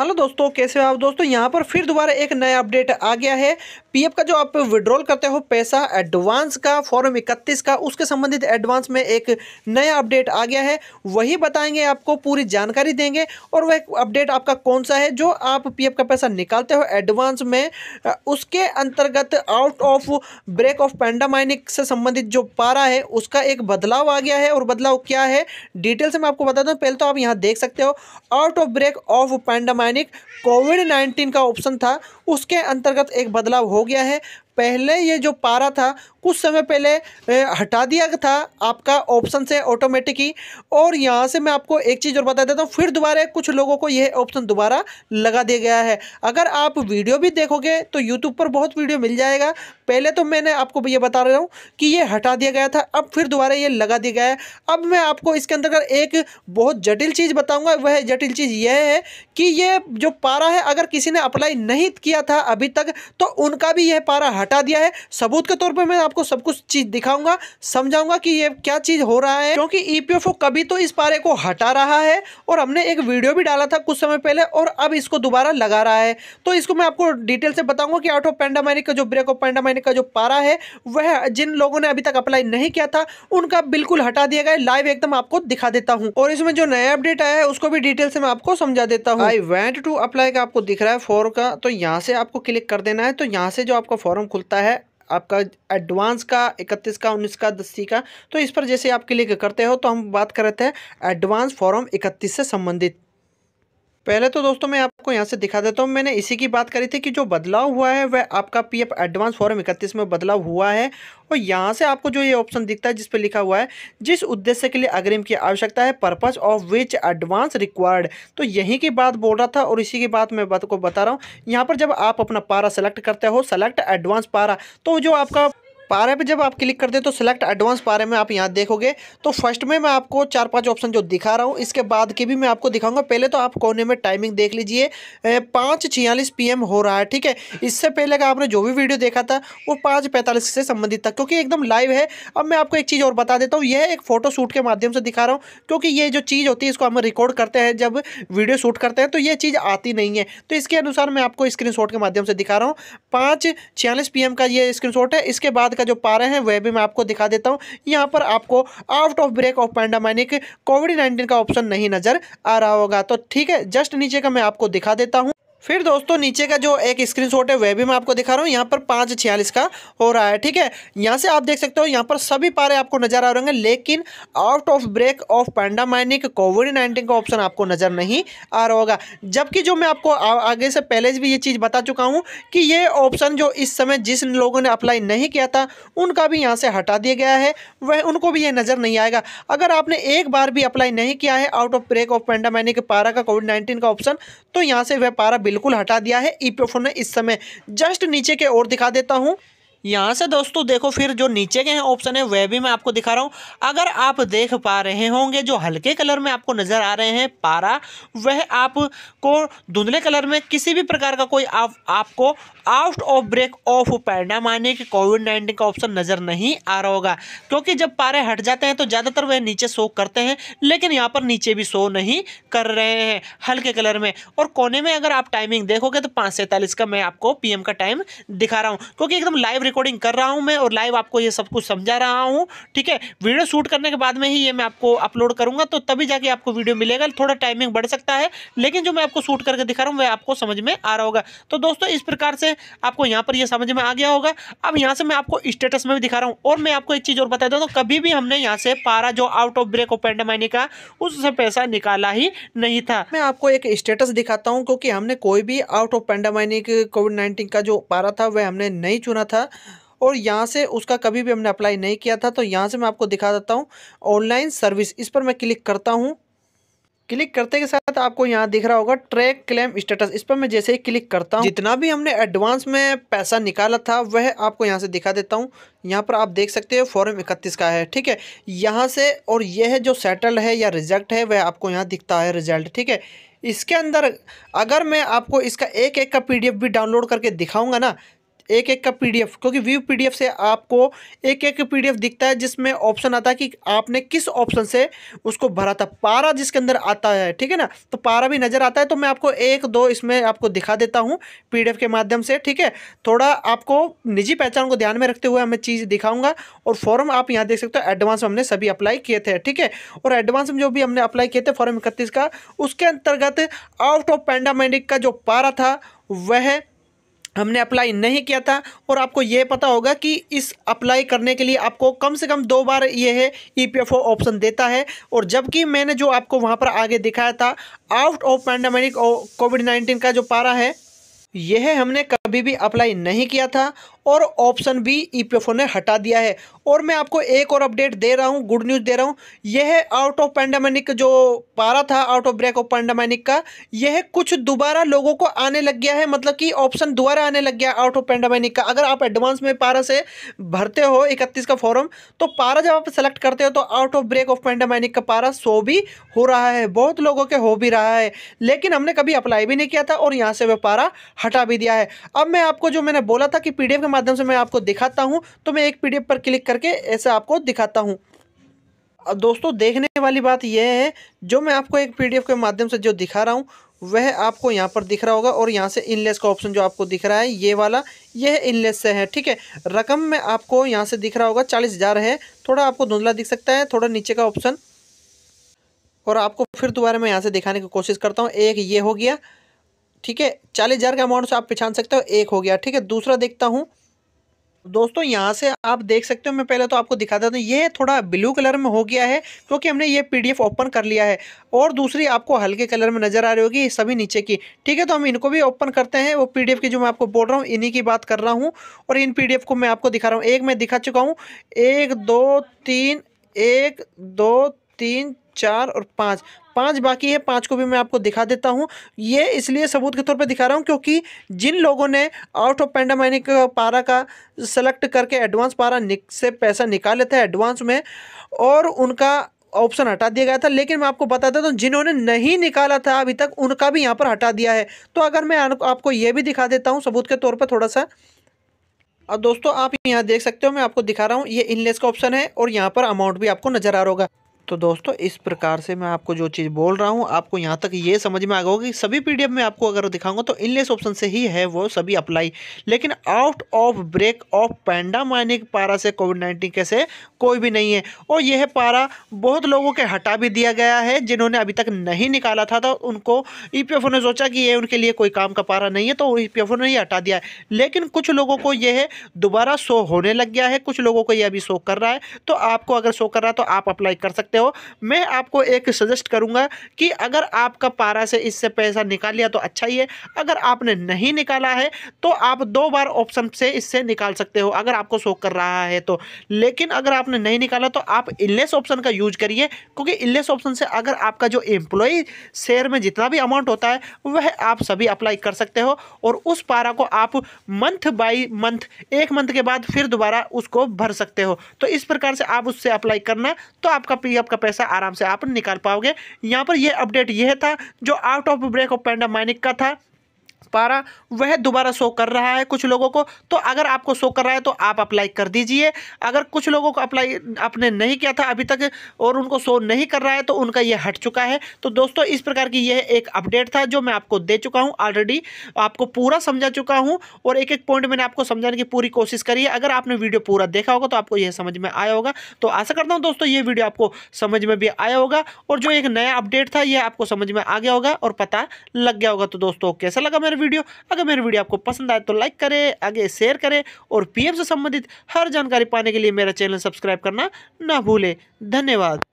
hello दोस्तों कैसे हो आप दोस्तों यहाँ पर फिर दोबारा एक नया अपडेट आ गया है पीएफ का जो आप विड्रॉल करते हो पैसा एडवांस का फॉर्म इकतीस का उसके संबंधित एडवांस में एक नया अपडेट आ गया है वही बताएंगे आपको पूरी जानकारी देंगे और वह अपडेट आपका कौन सा है जो आप पीएफ का पैसा निकालते हो एडवांस में उसके अंतर्गत out of break of pandemic से संबंधित जो पारा है उसका एक बदलाव आ गया है और बदलाव क्या है डिटेल्स में आपको बता दूँ पहले तो आप यहाँ देख सकते हो out of break of pandemic रासायनिक कोविड नाइन्टीन का ऑप्शन था उसके अंतर्गत एक बदलाव हो गया है पहले ये जो पारा था कुछ समय पहले हटा दिया था आपका ऑप्शन से ऑटोमेटिक ही और यहाँ से मैं आपको एक चीज़ और बता देता हूँ फिर दोबारा कुछ लोगों को यह ऑप्शन दोबारा लगा दिया गया है अगर आप वीडियो भी देखोगे तो यूट्यूब पर बहुत वीडियो मिल जाएगा पहले तो मैंने आपको ये बता रहा हूँ कि ये हटा दिया गया था अब फिर दोबारा ये लगा दिया गया है अब मैं आपको इसके अंतर्गत एक बहुत जटिल चीज़ बताऊँगा वह जटिल चीज़ यह है कि ये जो पारा है अगर किसी ने अप्लाई नहीं किया किया था अभी तक तो उनका भी यह पारा हटा दिया है सबूत के तौर पर मैं आपको सब कुछ चीज़ दिखाऊंगा समझाऊंगा कि यह क्या चीज़ हो रहा है क्योंकि ईपीएफओ e कभी तो इस पारे को हटा रहा है और हमने एक वीडियो भी डाला था कुछ समय पहले और अब इसको दोबारा लगा रहा है तो इसको मैं आपको डिटेल से बताऊंगा कि आउट ऑफ पेंडामाइनिक का जो ब्रेक ऑफ पेंडामाइनिक का जो पारा है वह जिन लोगों ने अभी तक अप्लाई नहीं किया था उनका बिल्कुल हटा दिया गया लाइव एकदम आपको दिखा देता हूँ और इसमें जो नया अपडेट आया है उसको भी डिटेल से मैं आपको समझा देता हूँ आई वेंट टू अप्लाई का आपको दिख रहा है फोर का तो यहाँ से से आपको क्लिक कर देना है तो यहाँ से जो आपका फॉर्म खुलता है आपका एडवांस का इकतीस का उन्नीस का दस्ती का तो इस पर जैसे आप क्लिक करते हो तो हम बात कर रहे थे एडवांस फॉर्म इकतीस से संबंधित पहले तो दोस्तों मैं आपको यहाँ से दिखा देता हूँ मैंने इसी की बात करी थी कि जो बदलाव हुआ है वह आपका पीएफ एडवांस फॉर्म इकतीस में बदलाव हुआ है और यहाँ से आपको जो ये ऑप्शन दिखता है जिस पर लिखा हुआ है जिस उद्देश्य के लिए अग्रिम की आवश्यकता है purpose of which advance required तो यहीं की बात बोल रहा था और इसी की बात मैं बात को बता रहा हूँ यहाँ पर जब आप अपना पारा सेलेक्ट करते हो सेलेक्ट एडवांस पारा तो जो आपका पारे पे जब आप क्लिक करते हैं तो सिलेक्ट एडवांस पारे में आप यहाँ देखोगे तो फर्स्ट में मैं आपको चार पांच ऑप्शन जो दिखा रहा हूँ इसके बाद के भी मैं आपको दिखाऊंगा पहले तो आप कोने में टाइमिंग देख लीजिए पाँच छियालीस पी हो रहा है ठीक है इससे पहले का आपने जो भी वीडियो देखा था वो पाँच पैंतालीस से संबंधित था क्योंकि एकदम लाइव है अब मैं आपको एक चीज़ और बता देता हूँ यह एक फ़ोटो शूट के माध्यम से दिखा रहा हूँ क्योंकि ये जो चीज़ होती है इसको हम रिकॉर्ड करते हैं जब वीडियो शूट करते हैं तो ये चीज़ आती नहीं है तो इसके अनुसार मैं आपको स्क्रीन के माध्यम से दिखा रहा हूँ पाँच छियालीस पी का ये स्क्रीन है इसके बाद का जो पारा है वह भी मैं आपको दिखा देता हूँ यहाँ पर आपको out of break of pandemic COVID nineteen का ऑप्शन नहीं नज़र आ रहा होगा तो ठीक है जस्ट नीचे का मैं आपको दिखा देता हूँ फिर दोस्तों नीचे का जो एक स्क्रीनशॉट है वह भी मैं आपको दिखा रहा हूँ यहाँ पर पाँच छियालीस का हो रहा है ठीक है यहाँ से आप देख सकते हो यहाँ पर सभी पारे आपको नजर आ रहे होंगे लेकिन out of break of pandemic COVID nineteen का ऑप्शन आपको नज़र नहीं आ रहा होगा जबकि जो मैं आपको आगे से पहले भी ये चीज़ बता चुका हूँ कि ये ऑप्शन जो इस समय जिस लोगों ने अप्लाई नहीं किया था उनका भी यहाँ से हटा दिया गया है वह उनको भी ये नज़र नहीं आएगा अगर आपने एक बार भी अप्लाई नहीं किया है out of break of pandemic पारा का कोविड नाइन्टीन का ऑप्शन तो यहाँ से वह पारा बिल्कुल हटा दिया है ई इस समय जस्ट नीचे के और दिखा देता हूँ यहाँ से दोस्तों देखो फिर जो नीचे के हैं ऑप्शन है वह भी मैं आपको दिखा रहा हूँ अगर आप देख पा रहे होंगे जो हल्के कलर में आपको नज़र आ रहे हैं पारा वह आपको धुंधले कलर में किसी भी प्रकार का कोई आप, आपको आउट ऑफ ब्रेक ऑफ पैरना माने कि कोविड नाइन्टीन का ऑप्शन नज़र नहीं आ रहा होगा क्योंकि जब पारे हट जाते हैं तो ज़्यादातर वह नीचे शो करते हैं लेकिन यहाँ पर नीचे भी शो नहीं कर रहे हैं हल्के कलर में और कोने में अगर आप टाइमिंग देखोगे तो पाँच सैंतालीस का मैं आपको पीएम का टाइम दिखा रहा हूँ क्योंकि एकदम लाइव रिकॉर्डिंग कर रहा हूँ मैं और लाइव आपको ये सब कुछ समझा रहा हूँ ठीक है वीडियो शूट करने के बाद में ही ये मैं आपको अपलोड करूँगा तो तभी जाके आपको वीडियो मिलेगा थोड़ा टाइमिंग बढ़ सकता है लेकिन जो मैं आपको शूट करके दिखा रहा हूँ वह आपको समझ में आ रहा होगा तो दोस्तों इस प्रकार से आपको यहाँ पर यह समझ में आ गया होगा अब यहाँ से मैं आपको स्टेटस में भी दिखा रहा हूँ और मैं आपको एक चीज़ और बता देता हूँ तो कभी भी हमने यहाँ से पारा जो out of break of pandemic का उससे पैसा निकाला ही नहीं था मैं आपको एक स्टेटस दिखाता हूँ क्योंकि हमने कोई भी out of pandemic COVID nineteen का जो पारा था वह हमने नहीं चुना था और यहाँ से उसका कभी भी हमने अप्लाई नहीं किया था तो यहाँ से मैं आपको दिखा देता हूँ ऑनलाइन सर्विस इस पर मैं क्लिक करता हूँ क्लिक करते के साथ आपको यहाँ दिख रहा होगा ट्रैक क्लेम स्टेटस इस पर मैं जैसे ही क्लिक करता हूँ जितना भी हमने एडवांस में पैसा निकाला था वह आपको यहाँ से दिखा देता हूँ यहाँ पर आप देख सकते हो फॉर्म इकतीस का है ठीक है यहाँ से और यह जो सेटल है या रिजल्ट है वह आपको यहाँ दिखता है रिजल्ट ठीक है इसके अंदर अगर मैं आपको इसका एक एक का पी भी डाउनलोड करके दिखाऊँगा ना एक एक का पीडीएफ क्योंकि व्यू पीडीएफ से आपको एक एक पीडीएफ दिखता है जिसमें ऑप्शन आता है कि आपने किस ऑप्शन से उसको भरा था पारा जिसके अंदर आता है ठीक है ना तो पारा भी नज़र आता है तो मैं आपको एक दो इसमें आपको दिखा देता हूँ पी के माध्यम से ठीक है थोड़ा आपको निजी पहचान को ध्यान में रखते हुए हमें चीज़ दिखाऊंगा और फॉर्म आप यहाँ देख सकते हो एडवांस हमने सभी अप्लाई किए थे ठीक है और एडवांस में जो भी हमने अप्लाई किए थे फॉर्म इकतीस का उसके अंतर्गत आउट ऑफ पैंडामेडिक का जो पारा था वह हमने अप्लाई नहीं किया था और आपको ये पता होगा कि इस अप्लाई करने के लिए आपको कम से कम दो बार ये है ईपीएफओ e ऑप्शन देता है और जबकि मैंने जो आपको वहाँ पर आगे दिखाया था out of pandemic COVID nineteen का जो पारा है यह हमने अभी भी अप्लाई नहीं किया था और ऑप्शन बी ईपीएफओ ने हटा दिया है और मैं आपको एक और अपडेट दे रहा हूँ गुड न्यूज़ दे रहा हूँ यह आउट ऑफ पैंडामिक जो पारा था out of break of pandemic का यह कुछ दोबारा लोगों को आने लग गया है मतलब कि ऑप्शन दोबारा आने लग गया आउट ऑफ पैंडामिक का अगर आप एडवांस में पारा से भरते हो इकतीस का फॉर्म तो पारा जब आप सेलेक्ट करते हो तो out of break of pandemic का पारा सो भी हो रहा है बहुत लोगों के हो भी रहा है लेकिन हमने कभी अप्लाई भी नहीं किया था और यहाँ से वह पारा हटा भी दिया है अब मैं आपको जो मैंने बोला था कि पीडीएफ के माध्यम से मैं आपको दिखाता हूँ तो मैं एक पीडीएफ पर क्लिक करके ऐसे आपको दिखाता हूँ अब दोस्तों देखने वाली बात यह है जो मैं आपको एक पीडीएफ के माध्यम से जो दिखा रहा हूँ वह आपको यहाँ पर दिख रहा होगा और यहाँ से इनलेस का ऑप्शन जो आपको दिख रहा है ये वाला यह इनलेस से है ठीक है रकम में आपको यहाँ से दिख रहा होगा चालीस हज़ार है थोड़ा आपको धुंधला दिख सकता है थोड़ा नीचे का ऑप्शन और आपको फिर दोबारा मैं यहाँ से दिखाने की कोशिश करता हूँ एक ये हो गया ठीक है चालीस हज़ार का अमाउंट से आप पहचान सकते हो एक हो गया ठीक है दूसरा देखता हूँ दोस्तों यहाँ से आप देख सकते हो मैं पहले तो आपको दिखा देता हूँ ये थोड़ा ब्लू कलर में हो गया है क्योंकि हमने ये पीडीएफ ओपन कर लिया है और दूसरी आपको हल्के कलर में नज़र आ रही होगी सभी नीचे की ठीक है तो हम इनको भी ओपन करते हैं वो पीडीएफ की जो मैं आपको बोल रहा हूँ इन्हीं की बात कर रहा हूँ और इन पी को मैं आपको दिखा रहा हूँ एक मैं दिखा चुका हूँ एक दो तीन एक दो तीन चार और पाँच पाँच बाकी है पाँच को भी मैं आपको दिखा देता हूँ ये इसलिए सबूत के तौर पे दिखा रहा हूँ क्योंकि जिन लोगों ने आउट ऑफ पेंडामाइनिक पारा का सेलेक्ट करके एडवांस पारा निक से पैसा निकाले थे एडवांस में और उनका ऑप्शन हटा दिया गया था लेकिन मैं आपको बता देता हूँ जिन्होंने नहीं निकाला था अभी तक उनका भी यहाँ पर हटा दिया है तो अगर मैं आपको ये भी दिखा देता हूँ सबूत के तौर पर थोड़ा सा और दोस्तों आप यहाँ देख सकते हो मैं आपको दिखा रहा हूँ ये इनलेस का ऑप्शन है और यहाँ पर अमाउंट भी आपको नज़र आ रहा होगा तो दोस्तों इस प्रकार से मैं आपको जो चीज़ बोल रहा हूँ आपको यहाँ तक ये समझ में आ गया होगा कि सभी पीडीएफ में आपको अगर दिखाऊंगा तो इनलेस ऑप्शन से ही है वो सभी अप्लाई लेकिन out of break of pandemic पारा से कोविड नाइन्टीन कैसे कोई भी नहीं है और यह पारा बहुत लोगों के हटा भी दिया गया है जिन्होंने अभी तक नहीं निकाला था तो उनको ई e ने सोचा कि ये उनके लिए कोई काम का पारा नहीं है तो ई e ने ही हटा दिया है लेकिन कुछ लोगों को यह दोबारा शो होने लग गया है कुछ लोगों को यह अभी शो कर रहा है तो आपको अगर शो कर रहा है तो आप अप्लाई कर सकते हो मैं आपको एक सजेस्ट करूंगा कि अगर आपका पारा से इससे पैसा निकाल लिया तो अच्छा ही है अगर आपने नहीं निकाला है तो आप दो बार ऑप्शन से इससे निकाल सकते हो अगर आपको शो कर रहा है तो लेकिन अगर आपने नहीं निकाला तो आप इनलेस ऑप्शन का यूज करिए क्योंकि इनलेस ऑप्शन से अगर आपका जो एम्प्लॉय शेयर में जितना भी अमाउंट होता है वह आप सभी अप्लाई कर सकते हो और उस पारा को आप मंथ बाई मंथ एक मंथ के बाद फिर दोबारा उसको भर सकते हो तो इस प्रकार से आप उससे अप्लाई करना तो आपका पी आपका पैसा आराम से आप निकाल पाओगे यहाँ पर यह अपडेट यह था जो out of break of pandemic का था पा रहा वह दोबारा शो कर रहा है कुछ लोगों को तो अगर आपको शो कर रहा है तो आप अप्लाई कर दीजिए अगर कुछ लोगों को अप्लाई आपने नहीं किया था अभी तक और उनको शो नहीं कर रहा है तो उनका यह हट चुका है तो दोस्तों इस प्रकार की यह एक अपडेट था जो मैं आपको दे चुका हूँ ऑलरेडी आपको पूरा समझा चुका हूँ और एक एक पॉइंट मैंने आपको समझाने की पूरी कोशिश करी है अगर आपने वीडियो पूरा देखा होगा तो आपको यह समझ में आया होगा तो आशा करता हूँ दोस्तों ये वीडियो आपको समझ में भी आया होगा और जो एक नया अपडेट था यह आपको समझ में आ गया होगा और पता लग गया होगा तो दोस्तों कैसा लगा मेरे वीडियो अगर मेरे वीडियो आपको पसंद आए तो लाइक करें आगे शेयर करें और पीएम से संबंधित हर जानकारी पाने के लिए मेरा चैनल सब्सक्राइब करना ना भूलें धन्यवाद